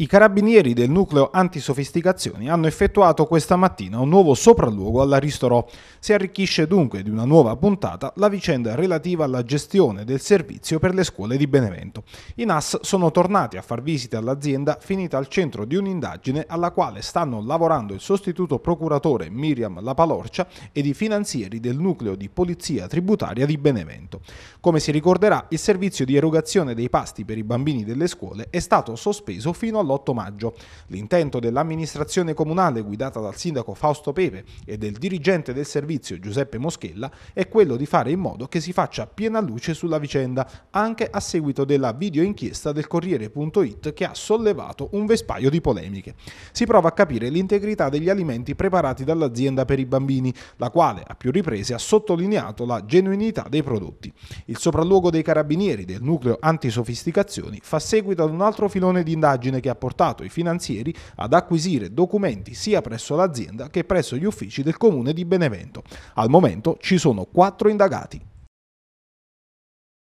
I carabinieri del nucleo antisofisticazioni hanno effettuato questa mattina un nuovo sopralluogo alla Ristorò. Si arricchisce dunque di una nuova puntata la vicenda relativa alla gestione del servizio per le scuole di Benevento. I NAS sono tornati a far visita all'azienda finita al centro di un'indagine alla quale stanno lavorando il sostituto procuratore Miriam Lapalorcia ed i finanzieri del nucleo di polizia tributaria di Benevento. Come si ricorderà, il servizio di erogazione dei pasti per i bambini delle scuole è stato sospeso fino al all'8 maggio. L'intento dell'amministrazione comunale guidata dal sindaco Fausto Pepe e del dirigente del servizio Giuseppe Moschella è quello di fare in modo che si faccia piena luce sulla vicenda, anche a seguito della videoinchiesta del Corriere.it che ha sollevato un vespaio di polemiche. Si prova a capire l'integrità degli alimenti preparati dall'azienda per i bambini, la quale a più riprese ha sottolineato la genuinità dei prodotti. Il sopralluogo dei carabinieri del nucleo antisofisticazioni fa seguito ad un altro filone di indagine che ha portato i finanzieri ad acquisire documenti sia presso l'azienda che presso gli uffici del comune di Benevento. Al momento ci sono quattro indagati.